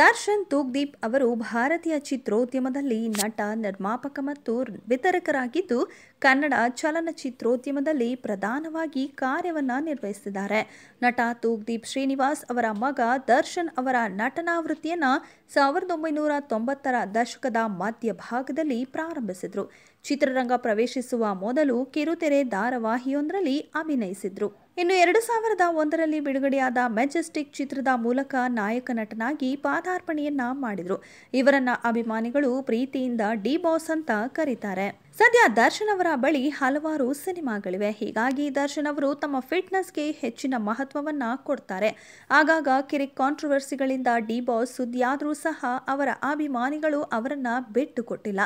ದರ್ಶನ್ ತೂಗ್ದೀಪ್ ಅವರು ಭಾರತೀಯ ಚಿತ್ರೋದ್ಯಮದಲ್ಲಿ ನಟ ನಿರ್ಮಾಪಕ ಮತ್ತು ವಿತರಕರಾಗಿದ್ದು ಕನ್ನಡ ಚಲನಚಿತ್ರೋದ್ಯಮದಲ್ಲಿ ಪ್ರಧಾನವಾಗಿ ಕಾರ್ಯವನ್ನು ನಿರ್ವಹಿಸಿದ್ದಾರೆ ನಟ ತೂಗ್ದೀಪ್ ಶ್ರೀನಿವಾಸ್ ಅವರ ಮಗ ದರ್ಶನ್ ಅವರ ನಟನಾ ವೃತ್ತಿಯನ್ನು ಸಾವಿರದ ಒಂಬೈನೂರ ತೊಂಬತ್ತರ ದಶಕದ ಮಧ್ಯಭಾಗದಲ್ಲಿ ಪ್ರಾರಂಭಿಸಿದರು ಚಿತ್ರರಂಗ ಪ್ರವೇಶಿಸುವ ಮೊದಲು ಕಿರುತೆರೆ ಧಾರಾವಾಹಿಯೊಂದರಲ್ಲಿ ಅಭಿನಯಿಸಿದರು ಇನ್ನು ಎರಡು ಸಾವಿರದ ಒಂದರಲ್ಲಿ ಬಿಡುಗಡೆಯಾದ ಮೆಜೆಸ್ಟಿಕ್ ಚಿತ್ರದ ಮೂಲಕ ನಾಯಕ ನಟನಾಗಿ ಪಾದಾರ್ಪಣೆಯನ್ನ ಮಾಡಿದರು ಇವರನ್ನ ಅಭಿಮಾನಿಗಳು ಪ್ರೀತಿಯಿಂದ ಡಿ ಬಾಸ್ ಅಂತ ಕರೀತಾರೆ ಸದ್ಯ ದರ್ಶನ್ ಅವರ ಬಳಿ ಹಲವಾರು ಸಿನಿಮಾಗಳಿವೆ ಹೀಗಾಗಿ ದರ್ಶನ್ ಅವರು ತಮ್ಮ ಫಿಟ್ನೆಸ್ಗೆ ಹೆಚ್ಚಿನ ಮಹತ್ವವನ್ನು ಕೊಡ್ತಾರೆ ಆಗಾಗ ಕಿರಿ ಕಾಂಟ್ರವರ್ಸಿಗಳಿಂದ ಡಿ ಬಾಸ್ ಸುದ್ದಿಯಾದರೂ ಸಹ ಅವರ ಅಭಿಮಾನಿಗಳು ಅವರನ್ನ ಬಿಟ್ಟು ಕೊಟ್ಟಿಲ್ಲ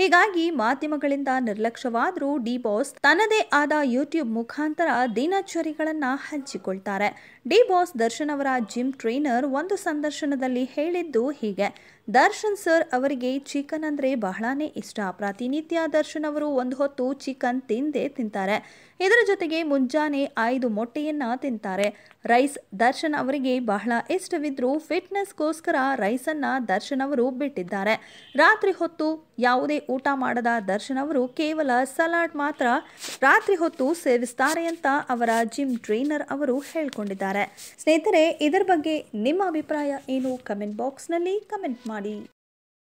ಹೀಗಾಗಿ ಮಾಧ್ಯಮಗಳಿಂದ ನಿರ್ಲಕ್ಷ್ಯವಾದರೂ ಡಿ ಬಾಸ್ ತನ್ನದೇ ಆದ ಯೂಟ್ಯೂಬ್ ಮುಖಾಂತರ ದಿನಚರಿಗಳನ್ನು ಹಂಚಿಕೊಳ್ತಾರೆ ಡಿ ಬಾಸ್ ದರ್ಶನ್ ಅವರ ಜಿಮ್ ಟ್ರೈನರ್ ಒಂದು ಸಂದರ್ಶನದಲ್ಲಿ ಹೇಳಿದ್ದು ಹೀಗೆ ದರ್ಶನ್ ಸರ್ ಅವರಿಗೆ ಚಿಕನ್ ಅಂದರೆ ಬಹಳಾನೇ ಇಷ್ಟ ಪ್ರತಿನಿತ್ಯ ದರ್ಶನ್ ಅವರು ಒಂದು ಹೊತ್ತು ಚಿಕನ್ ತಿಂದೇ ತಿಂತಾರೆ ಇದರ ಜೊತೆಗೆ ಮುಂಜಾನೆ ಐದು ಮೊಟ್ಟೆಯನ್ನ ತಿಂತಾರೆ ರೈಸ್ ದರ್ಶನ್ ಅವರಿಗೆ ಬಹಳ ಇಷ್ಟವಿದ್ರೂ ಫಿಟ್ನೆಸ್ಗೋಸ್ಕರ ರೈಸನ್ನ ದರ್ಶನ್ ಅವರು ಬಿಟ್ಟಿದ್ದಾರೆ ರಾತ್ರಿ ಹೊತ್ತು ಯಾವುದೇ ಊಟ ಮಾಡದ ದರ್ಶನ್ ಅವರು ಕೇವಲ ಸಲಾಡ್ ಮಾತ್ರ ರಾತ್ರಿ ಹೊತ್ತು ಸೇವಿಸ್ತಾರೆ ಅಂತ ಅವರ ಜಿಮ್ ಟ್ರೈನರ್ ಅವರು ಹೇಳಿಕೊಂಡಿದ್ದಾರೆ ಸ್ನೇಹಿತರೆ ಇದರ ಬಗ್ಗೆ ನಿಮ್ಮ ಅಭಿಪ್ರಾಯ ಏನು ಕಮೆಂಟ್ ನಲ್ಲಿ ಕಮೆಂಟ್ ಮಾಡಿ